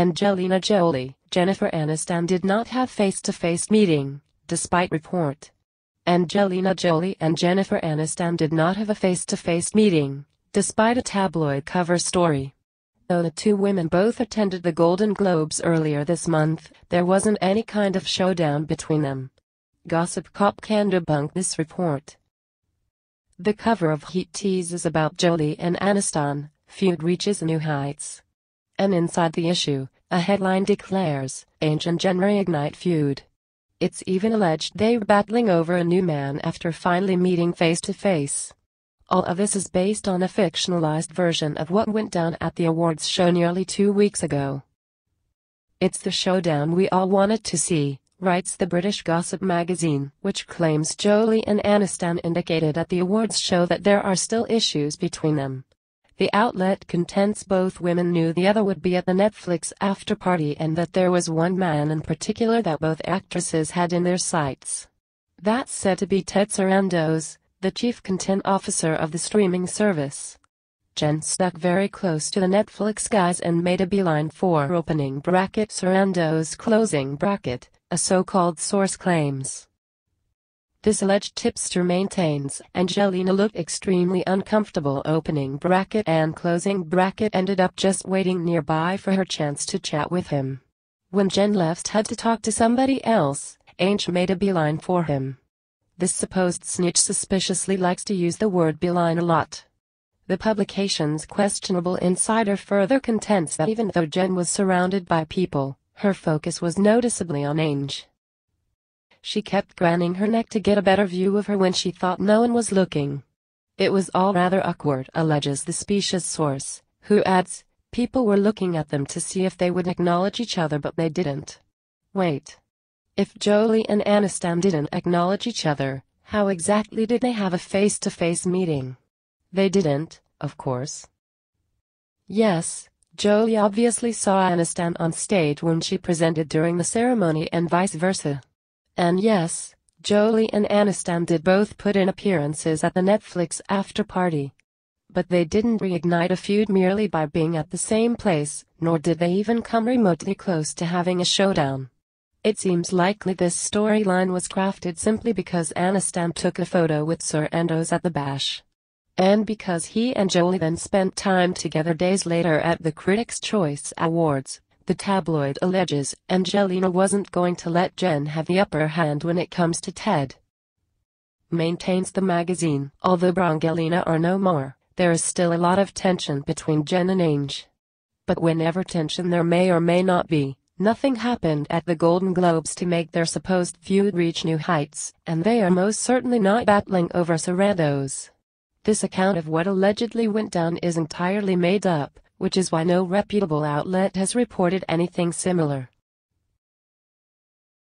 Angelina Jolie, Jennifer Aniston did not have face-to-face -face meeting, despite report. Angelina Jolie and Jennifer Aniston did not have a face-to-face -face meeting, despite a tabloid cover story. Though the two women both attended the Golden Globes earlier this month, there wasn't any kind of showdown between them. Gossip Cop can debunk this report. The cover of Heat teases about Jolie and Aniston, feud reaches new heights. And inside the issue, a headline declares, Ainge and Jen reignite feud. It's even alleged they're battling over a new man after finally meeting face to face. All of this is based on a fictionalized version of what went down at the awards show nearly two weeks ago. It's the showdown we all wanted to see, writes the British gossip magazine, which claims Jolie and Aniston indicated at the awards show that there are still issues between them. The outlet contends both women knew the other would be at the Netflix after party and that there was one man in particular that both actresses had in their sights. That's said to be Ted Sarandos, the chief content officer of the streaming service. Jen stuck very close to the Netflix guys and made a beeline for opening bracket Sarandos closing bracket, a so-called source claims. This alleged tipster maintains Angelina looked extremely uncomfortable opening bracket and closing bracket ended up just waiting nearby for her chance to chat with him. When Jen left had to talk to somebody else, Ange made a beeline for him. This supposed snitch suspiciously likes to use the word beeline a lot. The publication's questionable insider further contends that even though Jen was surrounded by people, her focus was noticeably on Ange. She kept craning her neck to get a better view of her when she thought no one was looking. It was all rather awkward, alleges the specious source, who adds, people were looking at them to see if they would acknowledge each other but they didn't. Wait. If Jolie and Aniston didn't acknowledge each other, how exactly did they have a face-to-face -face meeting? They didn't, of course. Yes, Jolie obviously saw Aniston on stage when she presented during the ceremony and vice versa. And yes, Jolie and Aniston did both put in appearances at the Netflix after party. But they didn't reignite a feud merely by being at the same place, nor did they even come remotely close to having a showdown. It seems likely this storyline was crafted simply because Aniston took a photo with Sir Endos at the bash. And because he and Jolie then spent time together days later at the Critics' Choice Awards. The tabloid alleges Angelina wasn't going to let Jen have the upper hand when it comes to Ted. Maintains the magazine, although Brangelina are no more, there is still a lot of tension between Jen and Ange. But whenever tension there may or may not be, nothing happened at the Golden Globes to make their supposed feud reach new heights, and they are most certainly not battling over Serratos. This account of what allegedly went down is entirely made up, which is why no reputable outlet has reported anything similar.